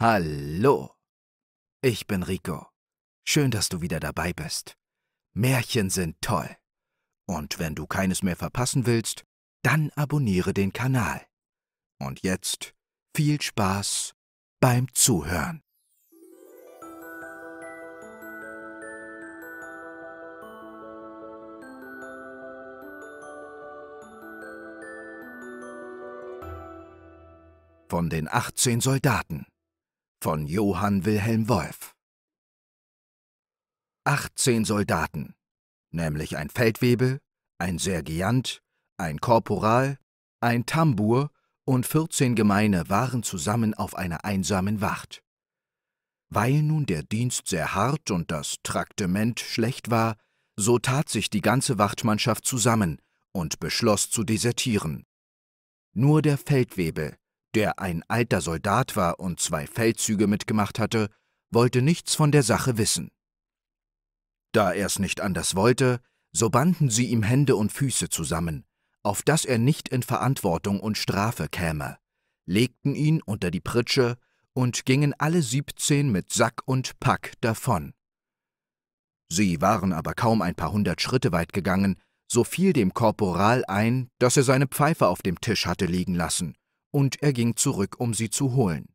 Hallo, ich bin Rico. Schön, dass du wieder dabei bist. Märchen sind toll. Und wenn du keines mehr verpassen willst, dann abonniere den Kanal. Und jetzt viel Spaß beim Zuhören. Von den 18 Soldaten von Johann Wilhelm Wolf. 18 Soldaten, nämlich ein Feldwebel, ein Sergiant, ein Korporal, ein Tambour und 14 Gemeine waren zusammen auf einer einsamen Wacht. Weil nun der Dienst sehr hart und das Traktement schlecht war, so tat sich die ganze Wachtmannschaft zusammen und beschloss zu desertieren. Nur der Feldwebel, der ein alter Soldat war und zwei Feldzüge mitgemacht hatte, wollte nichts von der Sache wissen. Da er's nicht anders wollte, so banden sie ihm Hände und Füße zusammen, auf dass er nicht in Verantwortung und Strafe käme, legten ihn unter die Pritsche und gingen alle siebzehn mit Sack und Pack davon. Sie waren aber kaum ein paar hundert Schritte weit gegangen, so fiel dem Korporal ein, dass er seine Pfeife auf dem Tisch hatte liegen lassen und er ging zurück, um sie zu holen.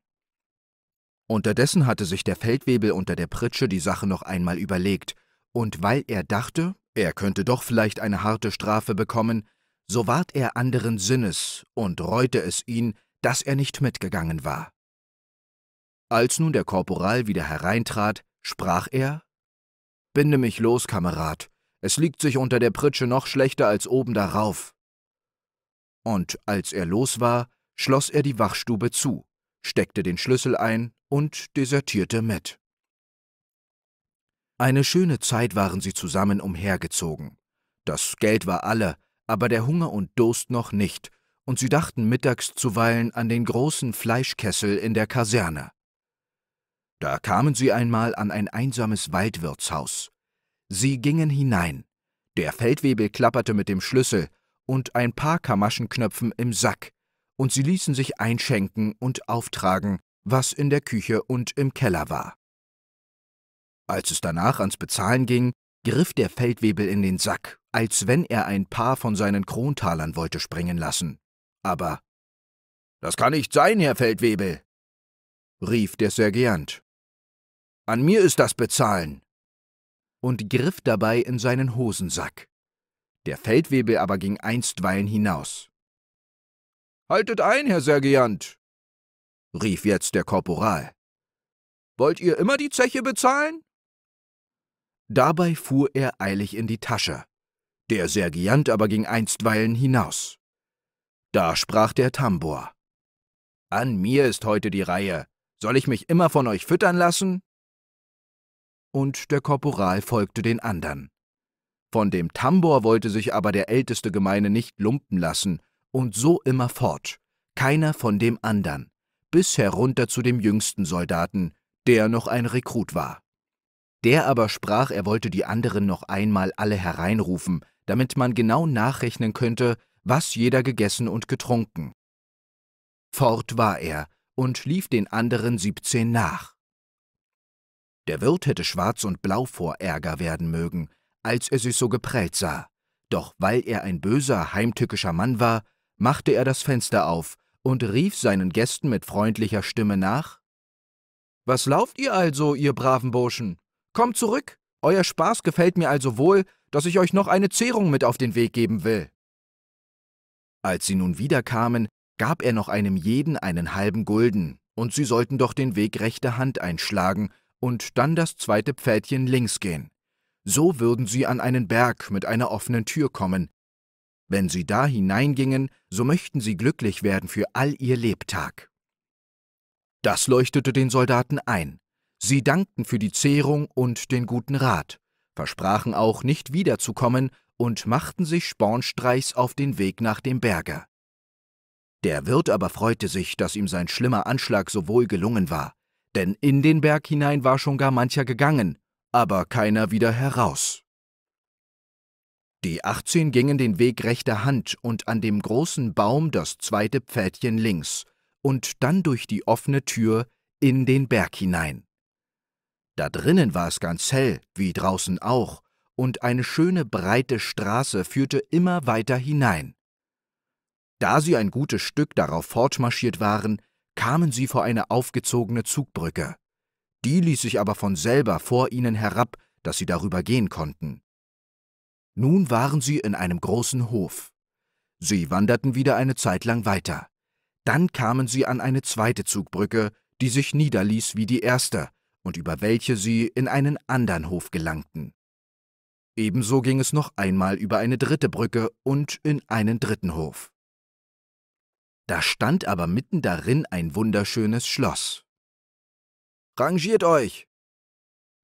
Unterdessen hatte sich der Feldwebel unter der Pritsche die Sache noch einmal überlegt, und weil er dachte, er könnte doch vielleicht eine harte Strafe bekommen, so ward er anderen Sinnes und reute es ihn, dass er nicht mitgegangen war. Als nun der Korporal wieder hereintrat, sprach er Binde mich los, Kamerad, es liegt sich unter der Pritsche noch schlechter als oben darauf. Und als er los war, schloss er die Wachstube zu, steckte den Schlüssel ein und desertierte Matt. Eine schöne Zeit waren sie zusammen umhergezogen. Das Geld war alle, aber der Hunger und Durst noch nicht, und sie dachten mittags zuweilen an den großen Fleischkessel in der Kaserne. Da kamen sie einmal an ein einsames Waldwirtshaus. Sie gingen hinein. Der Feldwebel klapperte mit dem Schlüssel und ein paar Kamaschenknöpfen im Sack, und sie ließen sich einschenken und auftragen, was in der Küche und im Keller war. Als es danach ans Bezahlen ging, griff der Feldwebel in den Sack, als wenn er ein paar von seinen Krontalern wollte springen lassen. Aber das kann nicht sein, Herr Feldwebel, rief der Sergeant. An mir ist das Bezahlen, und griff dabei in seinen Hosensack. Der Feldwebel aber ging einstweilen hinaus. Haltet ein, Herr Sergeant! rief jetzt der Korporal. Wollt ihr immer die Zeche bezahlen? Dabei fuhr er eilig in die Tasche. Der Sergeant aber ging einstweilen hinaus. Da sprach der Tambor. An mir ist heute die Reihe. Soll ich mich immer von euch füttern lassen? Und der Korporal folgte den andern. Von dem Tambor wollte sich aber der älteste Gemeine nicht lumpen lassen und so immer fort, keiner von dem andern, bis herunter zu dem jüngsten Soldaten, der noch ein Rekrut war. Der aber sprach, er wollte die anderen noch einmal alle hereinrufen, damit man genau nachrechnen könnte, was jeder gegessen und getrunken. Fort war er und lief den anderen siebzehn nach. Der Wirt hätte schwarz und blau vor Ärger werden mögen, als er sich so geprellt sah, doch weil er ein böser, heimtückischer Mann war, machte er das Fenster auf und rief seinen Gästen mit freundlicher Stimme nach Was lauft ihr also, ihr braven Burschen? Kommt zurück, euer Spaß gefällt mir also wohl, dass ich euch noch eine Zehrung mit auf den Weg geben will. Als sie nun wiederkamen, gab er noch einem jeden einen halben Gulden, und sie sollten doch den Weg rechter Hand einschlagen und dann das zweite Pfädchen links gehen. So würden sie an einen Berg mit einer offenen Tür kommen, wenn sie da hineingingen, so möchten sie glücklich werden für all ihr Lebtag. Das leuchtete den Soldaten ein. Sie dankten für die Zehrung und den guten Rat, versprachen auch nicht wiederzukommen und machten sich spornstreichs auf den Weg nach dem Berge. Der Wirt aber freute sich, dass ihm sein schlimmer Anschlag so wohl gelungen war, denn in den Berg hinein war schon gar mancher gegangen, aber keiner wieder heraus. Die 18 gingen den Weg rechter Hand und an dem großen Baum das zweite Pfädchen links und dann durch die offene Tür in den Berg hinein. Da drinnen war es ganz hell, wie draußen auch, und eine schöne breite Straße führte immer weiter hinein. Da sie ein gutes Stück darauf fortmarschiert waren, kamen sie vor eine aufgezogene Zugbrücke. Die ließ sich aber von selber vor ihnen herab, dass sie darüber gehen konnten. Nun waren sie in einem großen Hof. Sie wanderten wieder eine Zeit lang weiter. Dann kamen sie an eine zweite Zugbrücke, die sich niederließ wie die erste und über welche sie in einen anderen Hof gelangten. Ebenso ging es noch einmal über eine dritte Brücke und in einen dritten Hof. Da stand aber mitten darin ein wunderschönes Schloss. Rangiert euch!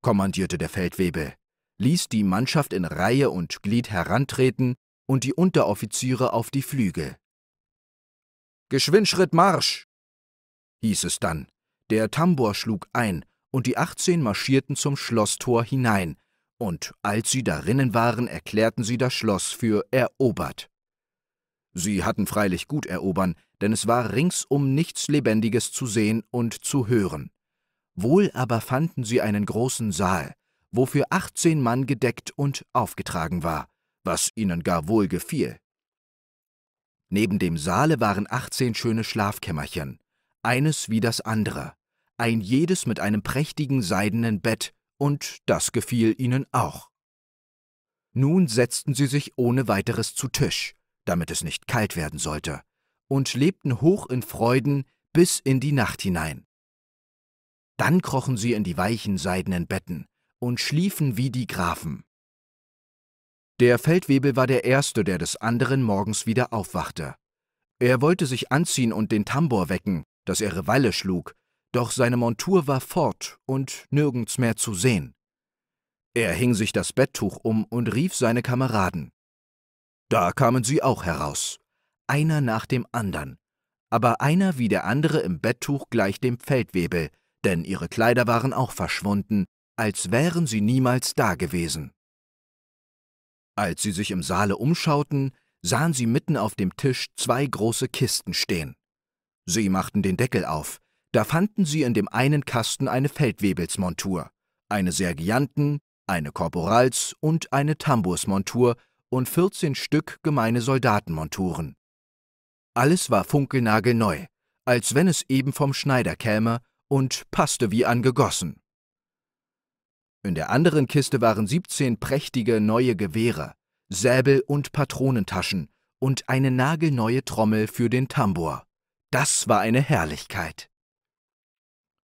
kommandierte der Feldwebel ließ die Mannschaft in Reihe und Glied herantreten und die Unteroffiziere auf die Flügel. Geschwindschritt Marsch! hieß es dann. Der Tambor schlug ein, und die achtzehn marschierten zum Schlosstor hinein, und als sie darinnen waren, erklärten sie das Schloss für erobert. Sie hatten freilich gut erobern, denn es war ringsum nichts Lebendiges zu sehen und zu hören. Wohl aber fanden sie einen großen Saal, wofür 18 Mann gedeckt und aufgetragen war, was ihnen gar wohl gefiel. Neben dem Saale waren 18 schöne Schlafkämmerchen, eines wie das andere, ein jedes mit einem prächtigen seidenen Bett, und das gefiel ihnen auch. Nun setzten sie sich ohne weiteres zu Tisch, damit es nicht kalt werden sollte, und lebten hoch in Freuden bis in die Nacht hinein. Dann krochen sie in die weichen seidenen Betten, und schliefen wie die Grafen. Der Feldwebel war der Erste, der des anderen Morgens wieder aufwachte. Er wollte sich anziehen und den Tambor wecken, dass er Revalle schlug, doch seine Montur war fort und nirgends mehr zu sehen. Er hing sich das Betttuch um und rief seine Kameraden. Da kamen sie auch heraus, einer nach dem anderen, aber einer wie der andere im Betttuch gleich dem Feldwebel, denn ihre Kleider waren auch verschwunden, als wären sie niemals dagewesen. Als sie sich im Saale umschauten, sahen sie mitten auf dem Tisch zwei große Kisten stehen. Sie machten den Deckel auf, da fanden sie in dem einen Kasten eine Feldwebelsmontur, eine Sergianten, eine Korporals- und eine Tambursmontur und 14 Stück gemeine Soldatenmonturen. Alles war funkelnagelneu, als wenn es eben vom Schneider käme und passte wie angegossen. In der anderen Kiste waren 17 prächtige neue Gewehre, Säbel und Patronentaschen und eine nagelneue Trommel für den Tambor. Das war eine Herrlichkeit.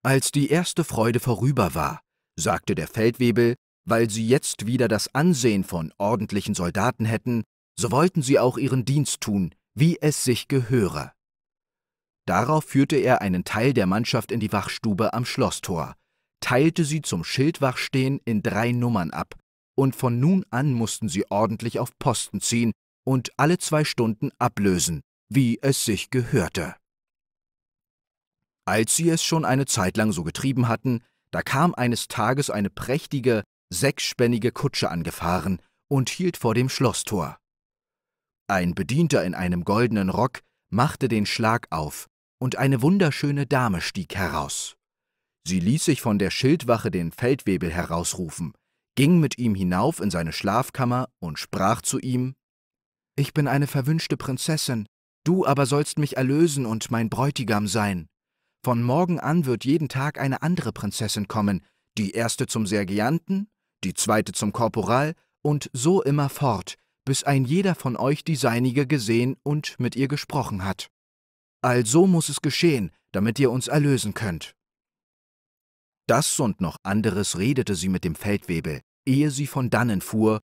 Als die erste Freude vorüber war, sagte der Feldwebel, weil sie jetzt wieder das Ansehen von ordentlichen Soldaten hätten, so wollten sie auch ihren Dienst tun, wie es sich gehöre. Darauf führte er einen Teil der Mannschaft in die Wachstube am Schlosstor, teilte sie zum Schildwachstehen in drei Nummern ab, und von nun an mussten sie ordentlich auf Posten ziehen und alle zwei Stunden ablösen, wie es sich gehörte. Als sie es schon eine Zeit lang so getrieben hatten, da kam eines Tages eine prächtige, sechsspännige Kutsche angefahren und hielt vor dem Schlosstor. Ein Bedienter in einem goldenen Rock machte den Schlag auf, und eine wunderschöne Dame stieg heraus. Sie ließ sich von der Schildwache den Feldwebel herausrufen, ging mit ihm hinauf in seine Schlafkammer und sprach zu ihm Ich bin eine verwünschte Prinzessin, du aber sollst mich erlösen und mein Bräutigam sein. Von morgen an wird jeden Tag eine andere Prinzessin kommen, die erste zum Sergianten, die zweite zum Korporal und so immer fort, bis ein jeder von euch die seinige gesehen und mit ihr gesprochen hat. Also muß es geschehen, damit ihr uns erlösen könnt. Das und noch anderes redete sie mit dem Feldwebel, ehe sie von dannen fuhr,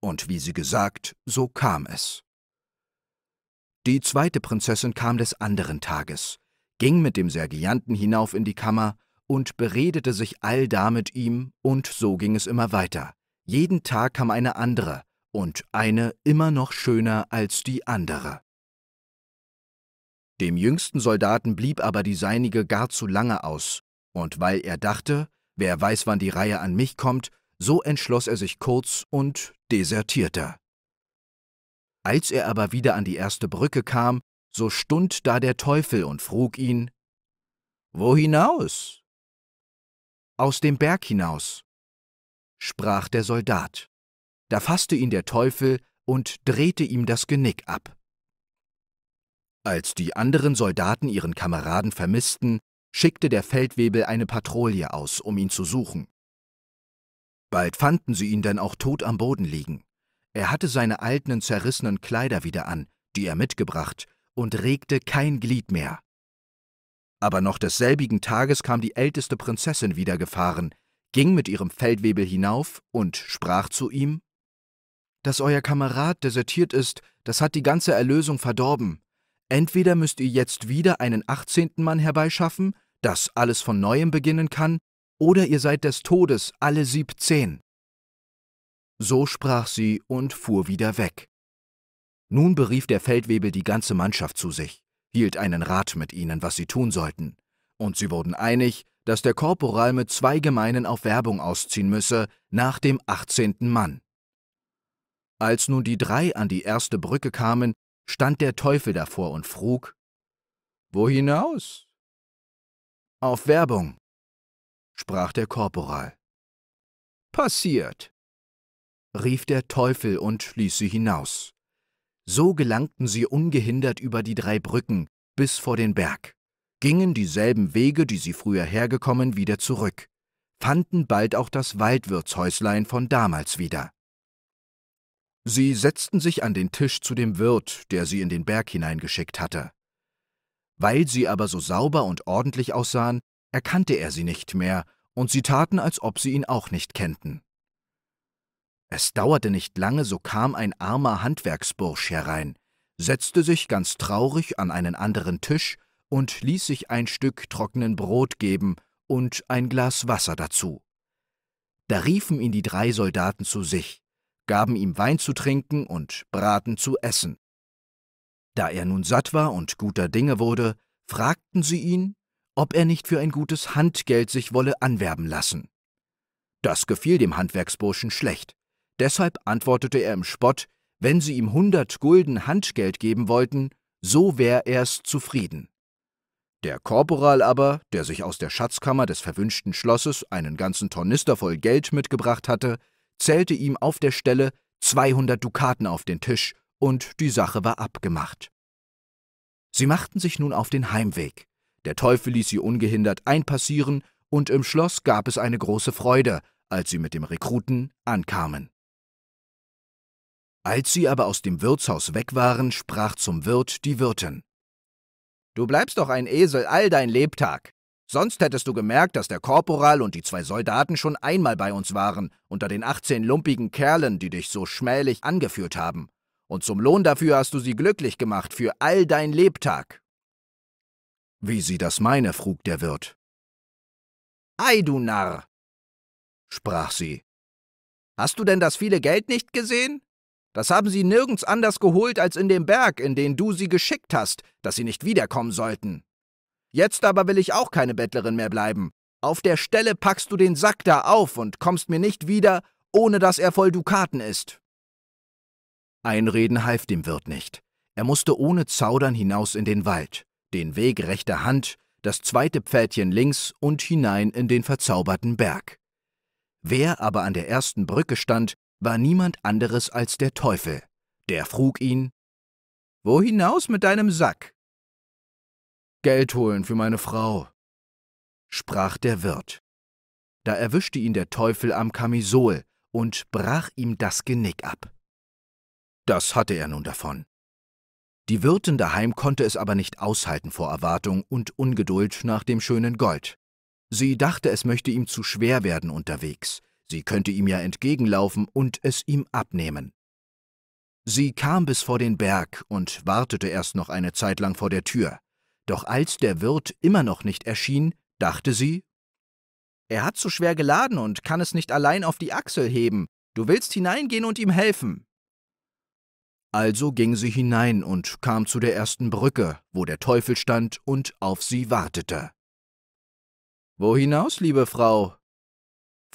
und wie sie gesagt, so kam es. Die zweite Prinzessin kam des anderen Tages, ging mit dem Sergianten hinauf in die Kammer und beredete sich allda mit ihm, und so ging es immer weiter. Jeden Tag kam eine andere, und eine immer noch schöner als die andere. Dem jüngsten Soldaten blieb aber die seinige gar zu lange aus, und weil er dachte, wer weiß, wann die Reihe an mich kommt, so entschloss er sich kurz und desertierte. Als er aber wieder an die erste Brücke kam, so stund da der Teufel und frug ihn, Wo hinaus? Aus dem Berg hinaus, sprach der Soldat. Da fasste ihn der Teufel und drehte ihm das Genick ab. Als die anderen Soldaten ihren Kameraden vermissten, schickte der Feldwebel eine Patrouille aus, um ihn zu suchen. Bald fanden sie ihn denn auch tot am Boden liegen. Er hatte seine alten, zerrissenen Kleider wieder an, die er mitgebracht, und regte kein Glied mehr. Aber noch desselbigen Tages kam die älteste Prinzessin wieder gefahren, ging mit ihrem Feldwebel hinauf und sprach zu ihm Dass euer Kamerad desertiert ist, das hat die ganze Erlösung verdorben. Entweder müsst ihr jetzt wieder einen achtzehnten Mann herbeischaffen dass alles von neuem beginnen kann, oder ihr seid des Todes alle siebzehn. So sprach sie und fuhr wieder weg. Nun berief der Feldwebel die ganze Mannschaft zu sich, hielt einen Rat mit ihnen, was sie tun sollten, und sie wurden einig, dass der Korporal mit zwei Gemeinen auf Werbung ausziehen müsse, nach dem achtzehnten Mann. Als nun die drei an die erste Brücke kamen, stand der Teufel davor und frug, Wo hinaus? Auf Werbung, sprach der Korporal. Passiert, rief der Teufel und ließ sie hinaus. So gelangten sie ungehindert über die drei Brücken bis vor den Berg, gingen dieselben Wege, die sie früher hergekommen, wieder zurück, fanden bald auch das Waldwirtshäuslein von damals wieder. Sie setzten sich an den Tisch zu dem Wirt, der sie in den Berg hineingeschickt hatte. Weil sie aber so sauber und ordentlich aussahen, erkannte er sie nicht mehr, und sie taten, als ob sie ihn auch nicht kennten. Es dauerte nicht lange, so kam ein armer Handwerksbursch herein, setzte sich ganz traurig an einen anderen Tisch und ließ sich ein Stück trockenen Brot geben und ein Glas Wasser dazu. Da riefen ihn die drei Soldaten zu sich, gaben ihm Wein zu trinken und Braten zu essen, da er nun satt war und guter Dinge wurde, fragten sie ihn, ob er nicht für ein gutes Handgeld sich wolle anwerben lassen. Das gefiel dem Handwerksburschen schlecht, deshalb antwortete er im Spott, wenn sie ihm hundert Gulden Handgeld geben wollten, so wär er's zufrieden. Der Korporal aber, der sich aus der Schatzkammer des verwünschten Schlosses einen ganzen Tornister voll Geld mitgebracht hatte, zählte ihm auf der Stelle zweihundert Dukaten auf den Tisch und die Sache war abgemacht. Sie machten sich nun auf den Heimweg. Der Teufel ließ sie ungehindert einpassieren, und im Schloss gab es eine große Freude, als sie mit dem Rekruten ankamen. Als sie aber aus dem Wirtshaus weg waren, sprach zum Wirt die Wirtin. Du bleibst doch ein Esel all dein Lebtag. Sonst hättest du gemerkt, dass der Korporal und die zwei Soldaten schon einmal bei uns waren, unter den achtzehn lumpigen Kerlen, die dich so schmählich angeführt haben und zum Lohn dafür hast du sie glücklich gemacht für all dein Lebtag. Wie sie das meine, frug der Wirt. Ei, du Narr, sprach sie. Hast du denn das viele Geld nicht gesehen? Das haben sie nirgends anders geholt als in dem Berg, in den du sie geschickt hast, dass sie nicht wiederkommen sollten. Jetzt aber will ich auch keine Bettlerin mehr bleiben. Auf der Stelle packst du den Sack da auf und kommst mir nicht wieder, ohne dass er voll Dukaten ist. Einreden half dem Wirt nicht. Er musste ohne Zaudern hinaus in den Wald, den Weg rechter Hand, das zweite Pfädchen links und hinein in den verzauberten Berg. Wer aber an der ersten Brücke stand, war niemand anderes als der Teufel. Der frug ihn, Wo hinaus mit deinem Sack? Geld holen für meine Frau, sprach der Wirt. Da erwischte ihn der Teufel am Kamisol und brach ihm das Genick ab. Das hatte er nun davon. Die Wirtin daheim konnte es aber nicht aushalten vor Erwartung und Ungeduld nach dem schönen Gold. Sie dachte, es möchte ihm zu schwer werden unterwegs, sie könnte ihm ja entgegenlaufen und es ihm abnehmen. Sie kam bis vor den Berg und wartete erst noch eine Zeit lang vor der Tür, doch als der Wirt immer noch nicht erschien, dachte sie Er hat zu schwer geladen und kann es nicht allein auf die Achsel heben, du willst hineingehen und ihm helfen. Also ging sie hinein und kam zu der ersten Brücke, wo der Teufel stand und auf sie wartete. Wo hinaus, liebe Frau?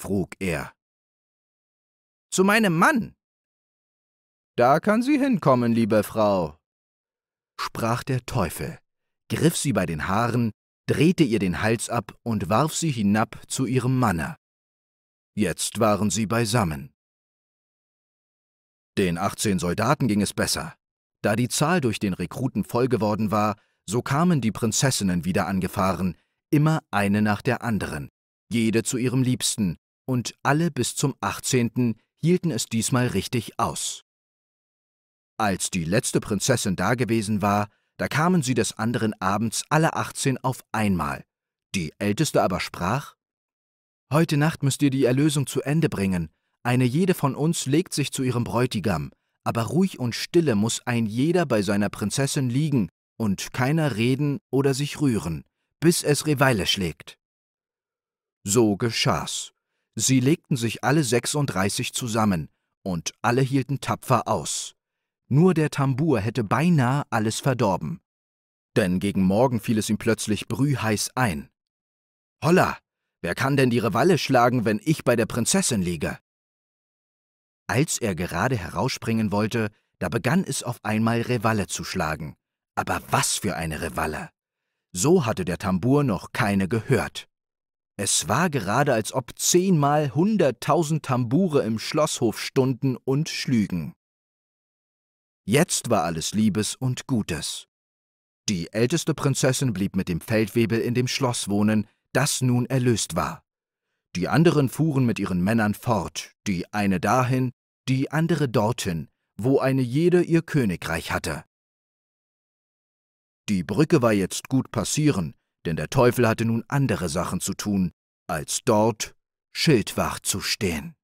frug er. Zu meinem Mann. Da kann sie hinkommen, liebe Frau, sprach der Teufel, griff sie bei den Haaren, drehte ihr den Hals ab und warf sie hinab zu ihrem Manne. Jetzt waren sie beisammen. Den 18 Soldaten ging es besser. Da die Zahl durch den Rekruten voll geworden war, so kamen die Prinzessinnen wieder angefahren, immer eine nach der anderen, jede zu ihrem Liebsten, und alle bis zum 18. hielten es diesmal richtig aus. Als die letzte Prinzessin dagewesen war, da kamen sie des anderen Abends alle 18 auf einmal. Die Älteste aber sprach: Heute Nacht müsst ihr die Erlösung zu Ende bringen, eine jede von uns legt sich zu ihrem Bräutigam, aber ruhig und stille muß ein jeder bei seiner Prinzessin liegen und keiner reden oder sich rühren, bis es Reweile schlägt. So geschah's. Sie legten sich alle 36 zusammen, und alle hielten tapfer aus. Nur der Tambour hätte beinahe alles verdorben. Denn gegen Morgen fiel es ihm plötzlich brühheiß ein. Holla, wer kann denn die Revalle schlagen, wenn ich bei der Prinzessin liege? Als er gerade herausspringen wollte, da begann es auf einmal Revalle zu schlagen. Aber was für eine Revalle! So hatte der Tambour noch keine gehört. Es war gerade, als ob zehnmal hunderttausend Tambure im Schlosshof stunden und schlügen. Jetzt war alles Liebes und Gutes. Die älteste Prinzessin blieb mit dem Feldwebel in dem Schloss wohnen, das nun erlöst war. Die anderen fuhren mit ihren Männern fort, die eine dahin, die andere dorthin, wo eine jede ihr Königreich hatte. Die Brücke war jetzt gut passieren, denn der Teufel hatte nun andere Sachen zu tun, als dort Schildwacht zu stehen.